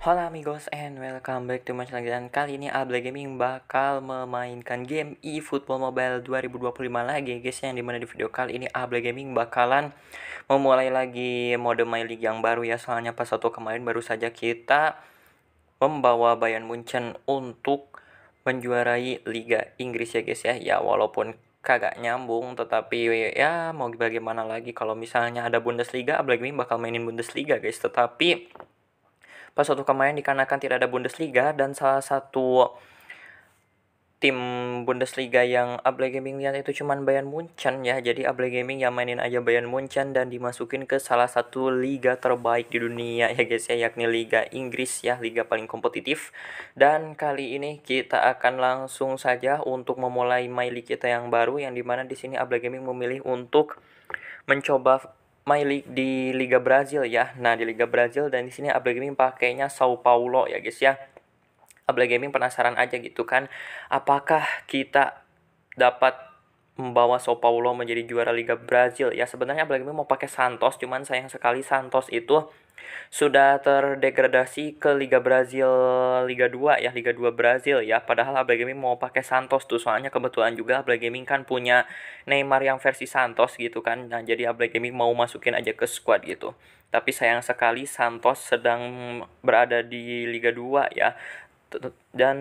Hola amigos and welcome back to my channel dan kali ini Able Gaming bakal memainkan game eFootball Mobile 2025 lagi guys yang dimana di video kali ini Able Gaming bakalan memulai lagi mode My League yang baru ya soalnya pas satu kemarin baru saja kita membawa Bayern Munchen untuk menjuarai Liga Inggris ya guys ya ya walaupun kagak nyambung tetapi ya mau bagaimana lagi kalau misalnya ada Bundesliga Able Gaming bakal mainin Bundesliga guys tetapi Pas satu kemarin dikarenakan tidak ada Bundesliga dan salah satu tim Bundesliga yang Able Gaming lihat itu cuman Bayern Munchen ya. Jadi Able Gaming yang mainin aja Bayern Munchen dan dimasukin ke salah satu liga terbaik di dunia ya guys ya, yakni Liga Inggris ya, liga paling kompetitif. Dan kali ini kita akan langsung saja untuk memulai My kita yang baru yang dimana di sini Able Gaming memilih untuk mencoba main li di Liga Brazil ya. Nah, di Liga Brazil dan di sini Abla Gaming pakainya Sao Paulo ya, guys ya. Abla Gaming penasaran aja gitu kan, apakah kita dapat membawa Sao Paulo menjadi juara Liga Brazil. Ya sebenarnya Brazil mau pakai Santos, cuman sayang sekali Santos itu sudah terdegradasi ke Liga Brazil Liga 2 ya Liga 2 Brazil ya padahal Abla Gaming mau pakai Santos tuh soalnya kebetulan juga Abla Gaming kan punya Neymar yang versi Santos gitu kan nah jadi Abla ya Gaming mau masukin aja ke squad gitu tapi sayang sekali Santos sedang berada di Liga 2 ya dan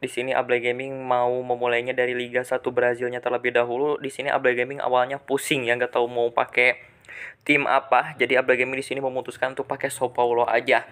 di sini Able Gaming mau memulainya dari Liga 1 Brazilnya terlebih dahulu. Di sini Able Gaming awalnya pusing ya nggak tahu mau pakai tim apa. Jadi Able Gaming di sini memutuskan untuk pakai Sao Paulo aja.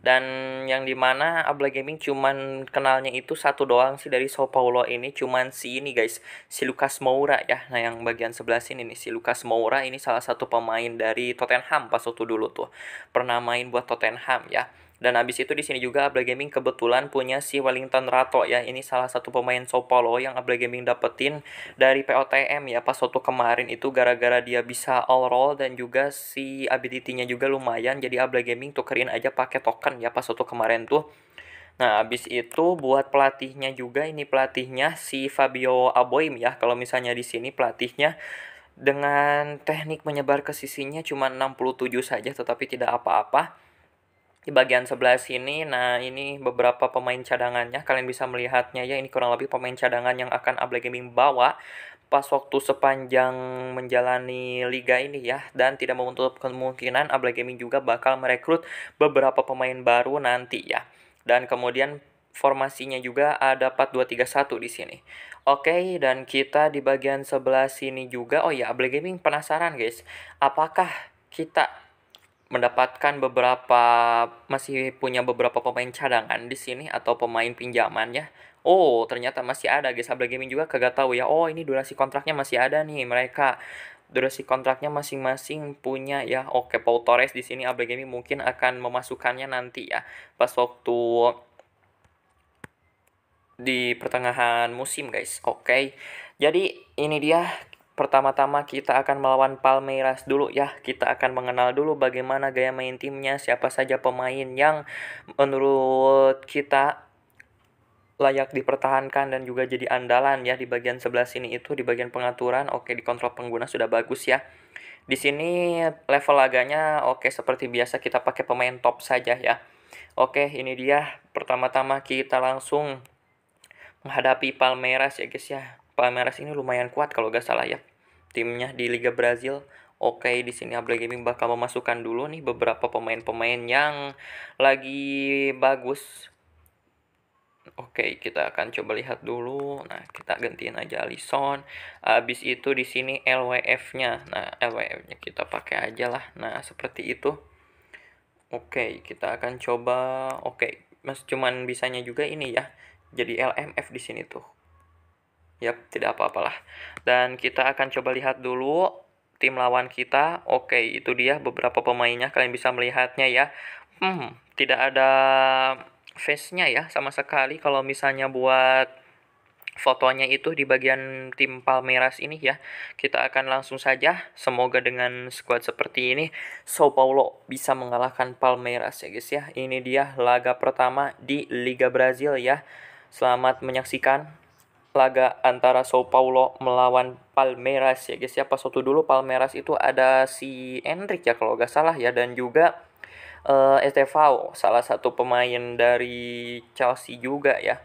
Dan yang dimana Able Gaming cuman kenalnya itu satu doang sih dari Sao Paulo ini cuman si ini guys si Lucas Moura ya nah yang bagian sebelah sini nih si Lucas Moura ini salah satu pemain dari Tottenham pas waktu dulu tuh pernah main buat Tottenham ya dan abis itu di sini juga Abla Gaming kebetulan punya si Wellington Rato ya. Ini salah satu pemain Sopolo yang Abla Gaming dapetin dari POTM ya pas waktu kemarin itu gara-gara dia bisa all roll dan juga si ability-nya juga lumayan. Jadi Abla Gaming tukerin aja pakai token ya pas waktu kemarin tuh. Nah, abis itu buat pelatihnya juga ini pelatihnya si Fabio Aboim ya. Kalau misalnya di sini pelatihnya dengan teknik menyebar ke sisinya cuma 67 saja tetapi tidak apa-apa di bagian sebelah sini, nah ini beberapa pemain cadangannya, kalian bisa melihatnya ya, ini kurang lebih pemain cadangan yang akan Able Gaming bawa pas waktu sepanjang menjalani liga ini ya dan tidak menutup kemungkinan Able Gaming juga bakal merekrut beberapa pemain baru nanti ya. Dan kemudian formasinya juga ada 4231 di sini. Oke, okay, dan kita di bagian sebelah sini juga oh ya Able Gaming penasaran guys, apakah kita mendapatkan beberapa masih punya beberapa pemain cadangan di sini atau pemain pinjaman ya. Oh, ternyata masih ada guys. Abla Gaming juga kagak tahu ya. Oh, ini durasi kontraknya masih ada nih mereka. Durasi kontraknya masing-masing punya ya. Oke, Pau Torres di sini Abla Gaming mungkin akan memasukkannya nanti ya. Pas waktu di pertengahan musim guys. Oke. Jadi ini dia pertama-tama kita akan melawan Palmeiras dulu ya. Kita akan mengenal dulu bagaimana gaya main timnya, siapa saja pemain yang menurut kita layak dipertahankan dan juga jadi andalan ya di bagian sebelah sini itu di bagian pengaturan oke di kontrol pengguna sudah bagus ya. Di sini level laganya oke seperti biasa kita pakai pemain top saja ya. Oke, ini dia pertama-tama kita langsung menghadapi Palmeiras ya guys ya. Palmeiras ini lumayan kuat kalau gak salah ya timnya di Liga Brazil. Oke, di sini Abla Gaming bakal memasukkan dulu nih beberapa pemain-pemain yang lagi bagus. Oke, kita akan coba lihat dulu. Nah, kita gantiin aja Alison. Habis itu di sini LWF-nya. Nah, LWF-nya kita pakai aja lah. Nah, seperti itu. Oke, kita akan coba. Oke, Mas cuman bisanya juga ini ya. Jadi LMF di sini tuh. Yap, tidak apa-apalah. Dan kita akan coba lihat dulu tim lawan kita. Oke, itu dia beberapa pemainnya. Kalian bisa melihatnya ya. Hmm, tidak ada face-nya ya sama sekali kalau misalnya buat fotonya itu di bagian tim Palmeiras ini ya. Kita akan langsung saja semoga dengan squad seperti ini Sao Paulo bisa mengalahkan Palmeiras ya guys ya. Ini dia laga pertama di Liga Brazil ya. Selamat menyaksikan laga antara Sao Paulo melawan Palmeiras ya guys ya pas waktu dulu Palmeiras itu ada si Enric ya kalau nggak salah ya dan juga uh, Estevao salah satu pemain dari Chelsea juga ya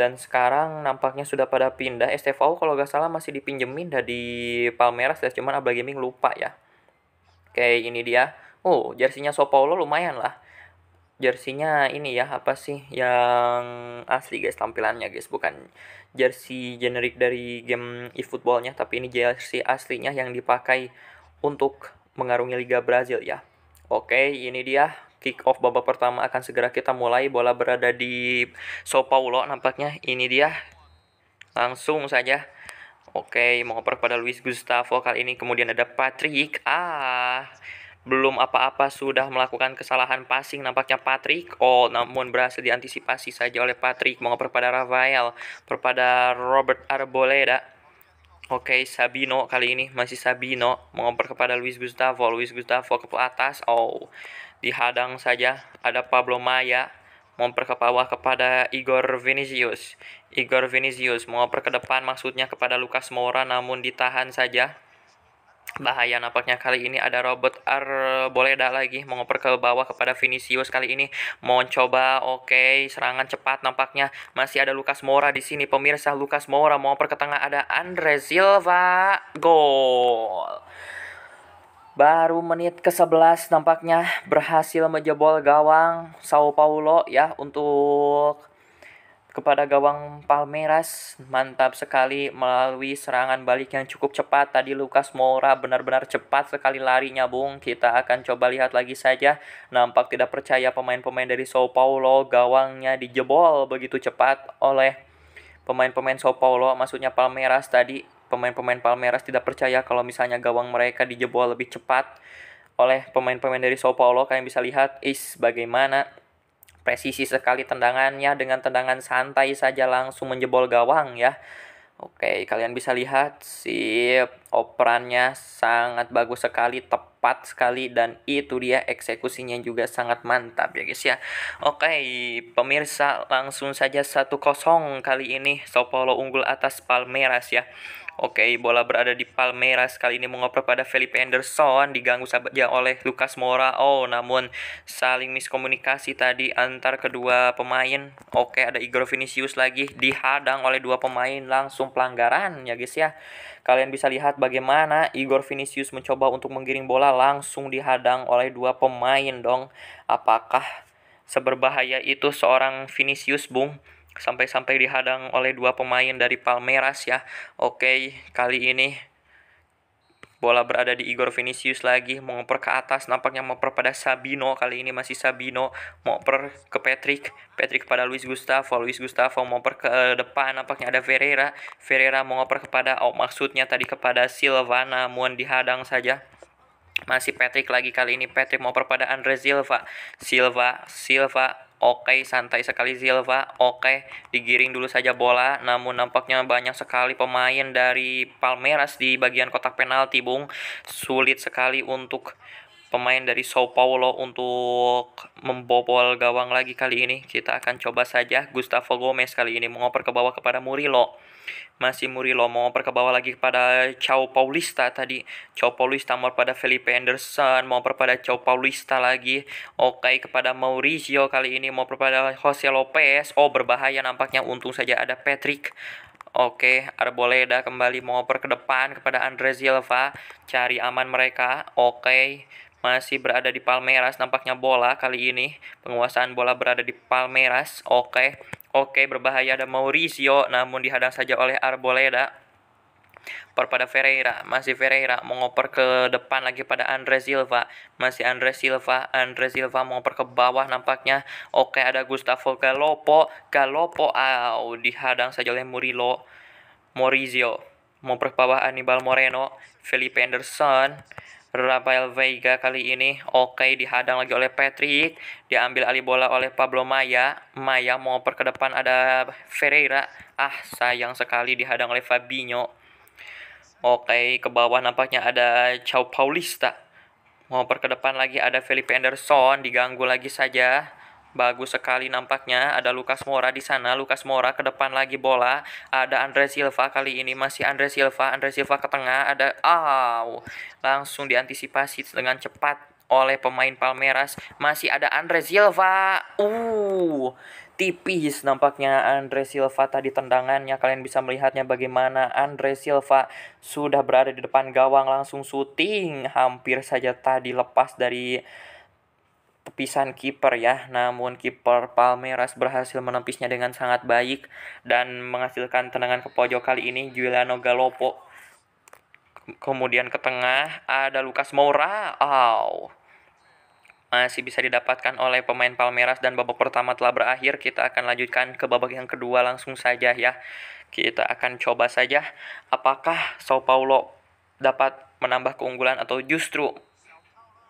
dan sekarang nampaknya sudah pada pindah Estevao kalau nggak salah masih dipinjemin dari Palmeiras ya cuman Abla Gaming lupa ya oke ini dia oh jersinya Sao Paulo lumayan lah jersinya ini ya apa sih yang asli guys tampilannya guys bukan jersey generik dari game eFootballnya tapi ini jersey aslinya yang dipakai untuk mengarungi Liga Brazil ya oke ini dia kick off babak pertama akan segera kita mulai bola berada di Sao Paulo nampaknya ini dia langsung saja oke mengoper pada Luis Gustavo kali ini kemudian ada Patrick ah belum apa-apa sudah melakukan kesalahan passing nampaknya Patrick. Oh, namun berhasil diantisipasi saja oleh Patrick. Mengoper pada Rafael, kepada Robert Arboleda. Oke, okay, Sabino kali ini masih Sabino mengoper kepada Luis Gustavo. Luis Gustavo ke atas. Oh, dihadang saja. Ada Pablo Maya mengoper ke bawah kepada Igor Vinicius. Igor Vinicius mengoper ke depan maksudnya kepada Lucas Moura namun ditahan saja Bahaya nampaknya kali ini ada robot dah lagi mengoper ke bawah kepada Vinicius kali ini mau coba oke okay, serangan cepat nampaknya masih ada Lukas Moura di sini pemirsa Lukas Moura mau ke tengah ada Andre Silva gol Baru menit ke-11 nampaknya berhasil menjebol gawang Sao Paulo ya untuk kepada gawang Palmeiras. Mantap sekali melalui serangan balik yang cukup cepat. Tadi Lukas Moura benar-benar cepat sekali larinya, Bung. Kita akan coba lihat lagi saja. Nampak tidak percaya pemain-pemain dari Sao Paulo. Gawangnya dijebol begitu cepat oleh pemain-pemain Sao Paulo. Maksudnya Palmeiras tadi. Pemain-pemain Palmeiras tidak percaya kalau misalnya gawang mereka dijebol lebih cepat oleh pemain-pemain dari Sao Paulo. Kalian bisa lihat is bagaimana Presisi sekali tendangannya dengan tendangan santai saja langsung menjebol gawang ya. Oke, kalian bisa lihat si operannya sangat bagus sekali, tepat tepat sekali dan itu dia eksekusinya juga sangat mantap ya guys ya. Oke, pemirsa langsung saja 1-0 kali ini Sao Paulo unggul atas Palmeiras ya. Oke, bola berada di Palmeiras kali ini mengoper pada Felipe Anderson diganggu sahabatnya oleh Lucas Moura. Oh, namun saling miskomunikasi tadi antar kedua pemain. Oke, ada Igor Vinicius lagi dihadang oleh dua pemain langsung pelanggaran ya guys ya. Kalian bisa lihat bagaimana Igor Vinicius mencoba untuk menggiring bola langsung dihadang oleh dua pemain dong. Apakah seberbahaya itu seorang Vinicius, Bung? Sampai-sampai dihadang oleh dua pemain dari Palmeiras ya. Oke, kali ini Bola berada di Igor Vinicius lagi, mau ngoper ke atas, nampaknya mau per pada Sabino, kali ini masih Sabino, mau per ke Patrick, Patrick kepada Luis Gustavo, Luis Gustavo mau per ke eh, depan, nampaknya ada Ferreira, Ferreira mau ngoper kepada, oh maksudnya tadi kepada Silva, namun dihadang saja. Masih Patrick lagi kali ini, Patrick mau per pada Andre Silva, Silva, Silva, Oke, santai sekali Silva. Oke, digiring dulu saja bola. Namun nampaknya banyak sekali pemain dari Palmeiras di bagian kotak penalti, Bung. Sulit sekali untuk pemain dari Sao Paulo untuk membobol gawang lagi kali ini. Kita akan coba saja Gustavo Gomez kali ini mengoper ke bawah kepada Murilo. Masih Murilo mengoper ke bawah lagi kepada Chao Paulista tadi. Chao Paulista mau pada Felipe Anderson, mengoper pada Chao Paulista lagi. Oke kepada Mauricio kali ini mengoper pada Jose Lopez. Oh berbahaya nampaknya untung saja ada Patrick. Oke, Arboleda kembali mengoper ke depan kepada Andre Silva, cari aman mereka. Oke masih berada di Palmeiras nampaknya bola kali ini penguasaan bola berada di Palmeiras oke oke berbahaya ada Mauricio namun dihadang saja oleh Arboleda pada Ferreira masih Ferreira mengoper ke depan lagi pada Andre Silva masih Andre Silva Andre Silva mengoper ke bawah nampaknya oke ada Gustavo Galopo Galopo au dihadang saja oleh Murilo Mauricio mengoper ke bawah Anibal Moreno Felipe Anderson Rafael Veiga kali ini oke okay, dihadang lagi oleh Patrick diambil alih bola oleh Pablo Maya Maya mau ke depan ada Ferreira ah sayang sekali dihadang oleh Fabinho oke okay, ke bawah nampaknya ada Chau Paulista mau ke depan lagi ada Felipe Anderson diganggu lagi saja Bagus sekali nampaknya. Ada Lukas Mora di sana. Lukas Mora ke depan lagi bola. Ada Andre Silva kali ini masih Andre Silva. Andre Silva ke tengah. Ada aw. Oh, langsung diantisipasi dengan cepat oleh pemain Palmeiras masih ada Andre Silva. Uh, tipis nampaknya Andre Silva tadi tendangannya kalian bisa melihatnya bagaimana Andre Silva sudah berada di depan gawang langsung syuting hampir saja tadi lepas dari tepisan kiper ya. Namun kiper Palmeiras berhasil menepisnya dengan sangat baik dan menghasilkan tendangan ke pojok kali ini Juliano Galopo. Kemudian ke tengah ada Lucas Moura. Wow. Oh. Masih bisa didapatkan oleh pemain Palmeiras dan babak pertama telah berakhir. Kita akan lanjutkan ke babak yang kedua langsung saja ya. Kita akan coba saja apakah Sao Paulo dapat menambah keunggulan atau justru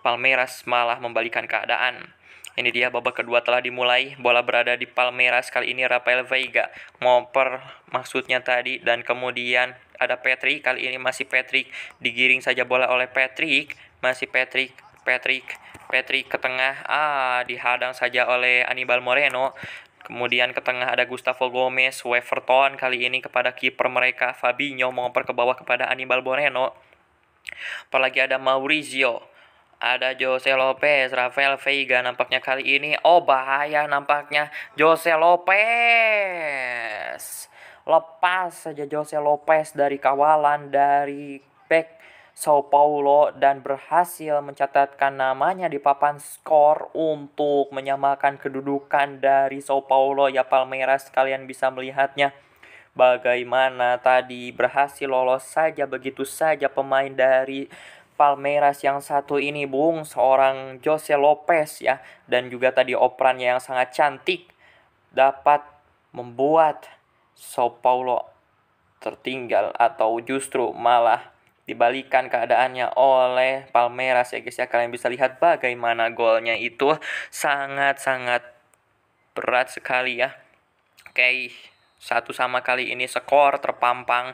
Palmeiras malah membalikan keadaan. Ini dia babak kedua telah dimulai. Bola berada di Palmeiras kali ini Rafael Veiga ngoper maksudnya tadi dan kemudian ada Patrick kali ini masih Patrick digiring saja bola oleh Patrick masih Patrick Patrick Patrick ke tengah ah dihadang saja oleh Anibal Moreno Kemudian ke tengah ada Gustavo Gomez, Weverton kali ini kepada kiper mereka Fabinho mengoper ke bawah kepada Anibal Moreno. Apalagi ada Maurizio, ada Jose Lopez, Rafael Veiga nampaknya kali ini. Oh bahaya nampaknya Jose Lopez. Lepas saja Jose Lopez dari kawalan dari back Sao Paulo dan berhasil mencatatkan namanya di papan skor untuk menyamakan kedudukan dari Sao Paulo ya Palmeiras kalian bisa melihatnya bagaimana tadi berhasil lolos saja begitu saja pemain dari Palmeiras yang satu ini Bung seorang Jose Lopez ya dan juga tadi operannya yang sangat cantik dapat membuat Sao Paulo tertinggal atau justru malah dibalikan keadaannya oleh Palmeiras ya guys ya kalian bisa lihat bagaimana golnya itu sangat-sangat berat sekali ya oke satu sama kali ini skor terpampang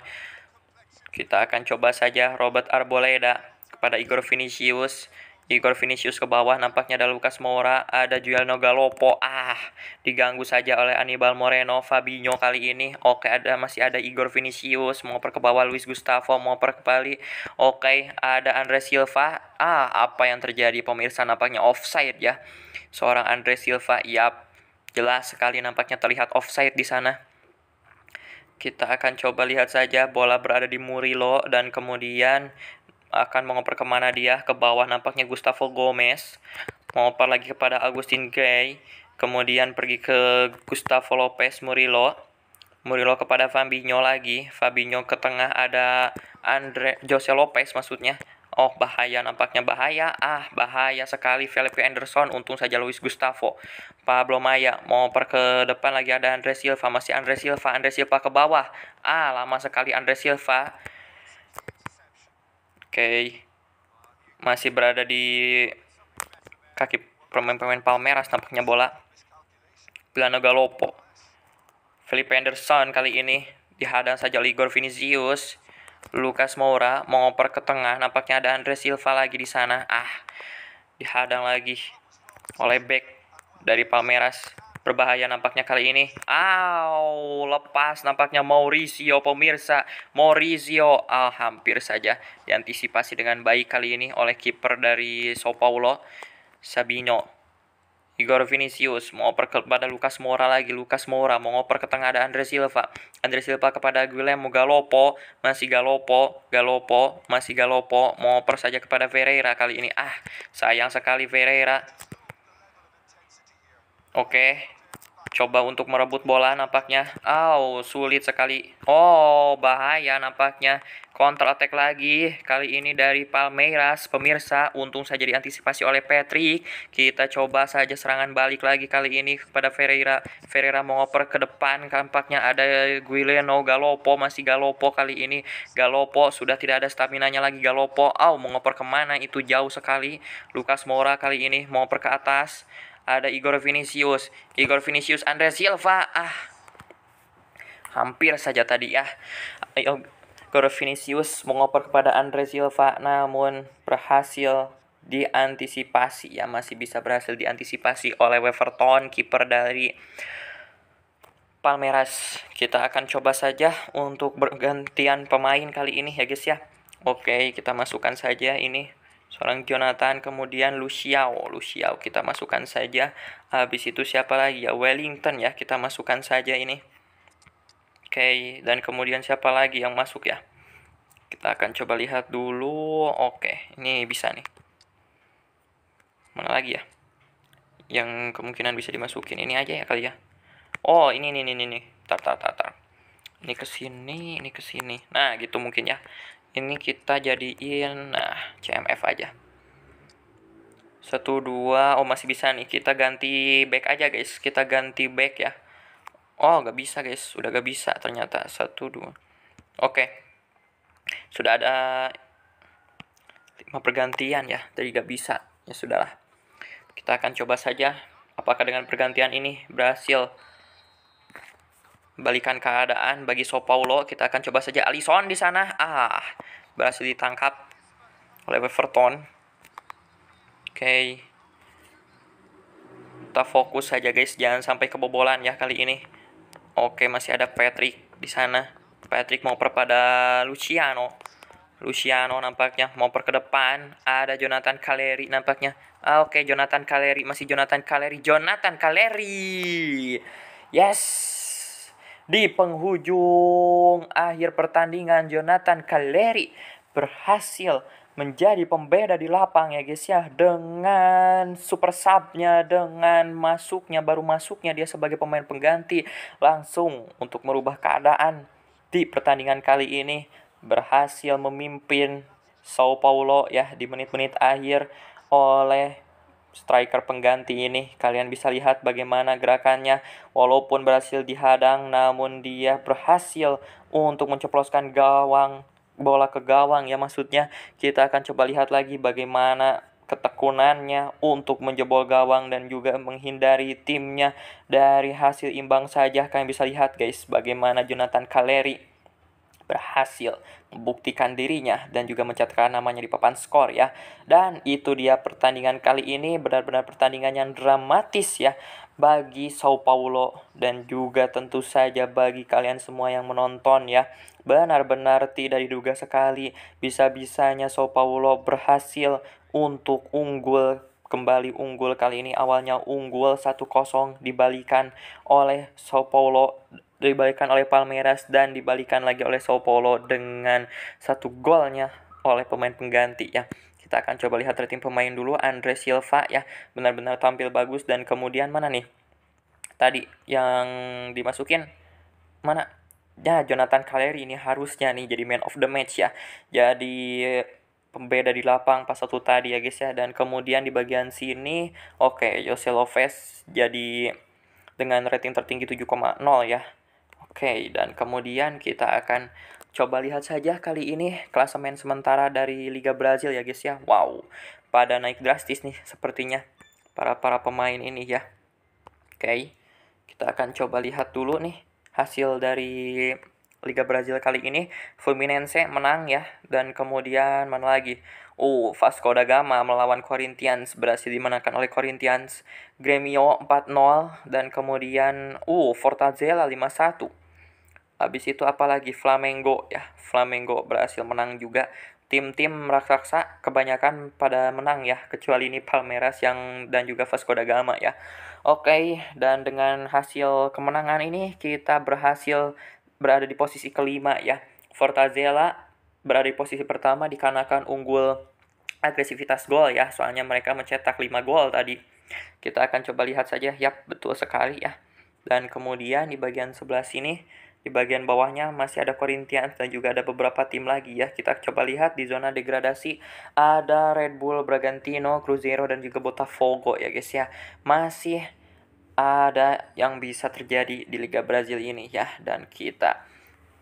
kita akan coba saja Robert Arboleda pada Igor Vinicius. Igor Vinicius ke bawah nampaknya ada Lucas Moura, ada Julian Nogalopo, Ah, diganggu saja oleh Anibal Moreno, Fabinho kali ini. Oke, ada masih ada Igor Vinicius mau per ke bawah Luis Gustavo mau per kembali. Oke, ada Andre Silva. Ah, apa yang terjadi pemirsa nampaknya offside ya. Seorang Andre Silva, yap. Jelas sekali nampaknya terlihat offside di sana kita akan coba lihat saja bola berada di Murilo dan kemudian akan mengoper kemana dia ke bawah nampaknya Gustavo Gomez mengoper lagi kepada Agustin Gay kemudian pergi ke Gustavo Lopez Murillo Murillo kepada Fabinho lagi Fabinho ke tengah ada Andre Jose Lopez maksudnya Oh bahaya nampaknya bahaya Ah bahaya sekali Felipe Anderson Untung saja Luis Gustavo Pablo Maya Mau per ke depan lagi ada Andre Silva Masih Andre Silva Andre Silva ke bawah Ah lama sekali Andre Silva Oke. Masih berada di kaki pemain-pemain Palmeiras tampaknya bola. Bilano Galopo. Felipe Anderson kali ini dihadang saja Igor Vinicius. Lucas Moura mengoper ke tengah. Nampaknya ada Andre Silva lagi di sana. Ah, dihadang lagi oleh back dari Palmeiras. Berbahaya nampaknya kali ini. Au, lepas nampaknya Maurizio pemirsa. Maurizio, ah, hampir saja diantisipasi dengan baik kali ini oleh kiper dari Sao Paulo, Sabino. Igor Vinicius mau oper kepada Lucas Moura lagi. Lucas Moura mau ngoper ke tengah ada Andre Silva. Andre Silva kepada Guillermo Galopo. Masih Galopo. Galopo. Masih Galopo. Mau oper saja kepada Ferreira kali ini. Ah, sayang sekali Ferreira. Oke, coba untuk merebut bola nampaknya. Au, oh, sulit sekali. Oh, bahaya nampaknya. Counter attack lagi. Kali ini dari Palmeiras. Pemirsa, untung saja diantisipasi oleh Patrick. Kita coba saja serangan balik lagi kali ini kepada Ferreira. Ferreira mengoper ke depan. Nampaknya ada Guileno Galopo. Masih Galopo kali ini. Galopo sudah tidak ada stamina-nya lagi. Galopo, au, oh, mengoper kemana? Itu jauh sekali. Lukas Mora kali ini mengoper ke atas ada Igor Vinicius, Igor Vinicius, Andre Silva, ah hampir saja tadi ya. Igor Vinicius mengoper kepada Andre Silva namun berhasil diantisipasi ya masih bisa berhasil diantisipasi oleh Weverton kiper dari Palmeiras. Kita akan coba saja untuk bergantian pemain kali ini ya guys ya. Oke, kita masukkan saja ini Seorang Jonathan, kemudian Luciao. Luciao kita masukkan saja. Habis itu siapa lagi ya? Wellington ya, kita masukkan saja ini. Oke, okay. dan kemudian siapa lagi yang masuk ya? Kita akan coba lihat dulu. Oke, okay. ini bisa nih. Mana lagi ya? Yang kemungkinan bisa dimasukin ini aja ya kali ya. Oh, ini ini ini ini. Tar tar tar tar. Ini ke sini, ini ke sini. Nah, gitu mungkin ya ini kita jadiin nah CMF aja satu dua oh masih bisa nih kita ganti back aja guys kita ganti back ya oh gak bisa guys udah gak bisa ternyata satu dua oke okay. sudah ada lima pergantian ya jadi gak bisa ya sudahlah kita akan coba saja apakah dengan pergantian ini berhasil balikan keadaan bagi Sao Paulo. Kita akan coba saja Alison di sana. Ah, berhasil ditangkap oleh Everton. Oke. Okay. Kita fokus saja guys, jangan sampai kebobolan ya kali ini. Oke, okay, masih ada Patrick di sana. Patrick mau perpada Luciano. Luciano nampaknya mau per ke depan. Ada Jonathan Kaleri nampaknya. Ah, Oke, okay, Jonathan Kaleri masih Jonathan Kaleri. Jonathan Kaleri. Yes. Di penghujung akhir pertandingan, Jonathan Kaleri berhasil menjadi pembeda di lapang ya guys ya dengan super subnya dengan masuknya baru masuknya dia sebagai pemain pengganti langsung untuk merubah keadaan di pertandingan kali ini berhasil memimpin Sao Paulo ya di menit-menit akhir oleh striker pengganti ini. Kalian bisa lihat bagaimana gerakannya. Walaupun berhasil dihadang, namun dia berhasil untuk menceploskan gawang bola ke gawang ya maksudnya. Kita akan coba lihat lagi bagaimana ketekunannya untuk menjebol gawang dan juga menghindari timnya dari hasil imbang saja. Kalian bisa lihat guys bagaimana Jonathan Kaleri berhasil membuktikan dirinya dan juga mencatatkan namanya di papan skor ya. Dan itu dia pertandingan kali ini benar-benar pertandingan yang dramatis ya bagi Sao Paulo dan juga tentu saja bagi kalian semua yang menonton ya. Benar-benar tidak diduga sekali bisa-bisanya Sao Paulo berhasil untuk unggul kembali unggul kali ini awalnya unggul 1-0 dibalikan oleh Sao Paulo dibalikan oleh Palmeiras dan dibalikan lagi oleh Sao Paulo dengan satu golnya oleh pemain pengganti ya kita akan coba lihat rating pemain dulu Andre Silva ya benar-benar tampil bagus dan kemudian mana nih tadi yang dimasukin mana ya Jonathan Kaleri ini harusnya nih jadi man of the match ya jadi pembeda di lapang pas satu tadi ya guys ya dan kemudian di bagian sini oke okay, Jose Lopez jadi dengan rating tertinggi 7,0 ya Oke, dan kemudian kita akan coba lihat saja kali ini klasemen sementara dari Liga Brazil ya guys ya. Wow, pada naik drastis nih sepertinya para para pemain ini ya. Oke, kita akan coba lihat dulu nih hasil dari Liga Brazil kali ini Fluminense menang ya dan kemudian mana lagi Oh, Vasco da Gama melawan Corinthians berhasil dimenangkan oleh Corinthians Gremio 4-0 dan kemudian oh uh, Fortaleza 5-1 Habis itu apalagi Flamengo ya. Flamengo berhasil menang juga. Tim-tim raksasa kebanyakan pada menang ya, kecuali ini Palmeiras yang dan juga Vasco da Gama ya. Oke, dan dengan hasil kemenangan ini kita berhasil berada di posisi kelima ya. Fortaleza berada di posisi pertama dikarenakan unggul agresivitas gol ya, soalnya mereka mencetak 5 gol tadi. Kita akan coba lihat saja, yap betul sekali ya. Dan kemudian di bagian sebelah sini di bagian bawahnya masih ada Corinthians dan juga ada beberapa tim lagi ya. Kita coba lihat di zona degradasi ada Red Bull, Bragantino, Cruzeiro dan juga Botafogo ya guys ya. Masih ada yang bisa terjadi di Liga Brazil ini ya dan kita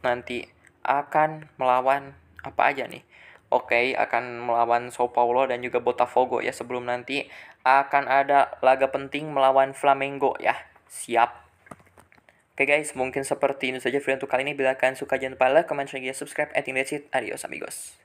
nanti akan melawan apa aja nih? Oke, okay, akan melawan Sao Paulo dan juga Botafogo ya sebelum nanti akan ada laga penting melawan Flamengo ya. Siap. Oke okay guys, mungkin seperti ini saja video untuk kali ini. Bila kalian suka jangan lupa like, comment, share, subscribe, and that's it. Adios amigos.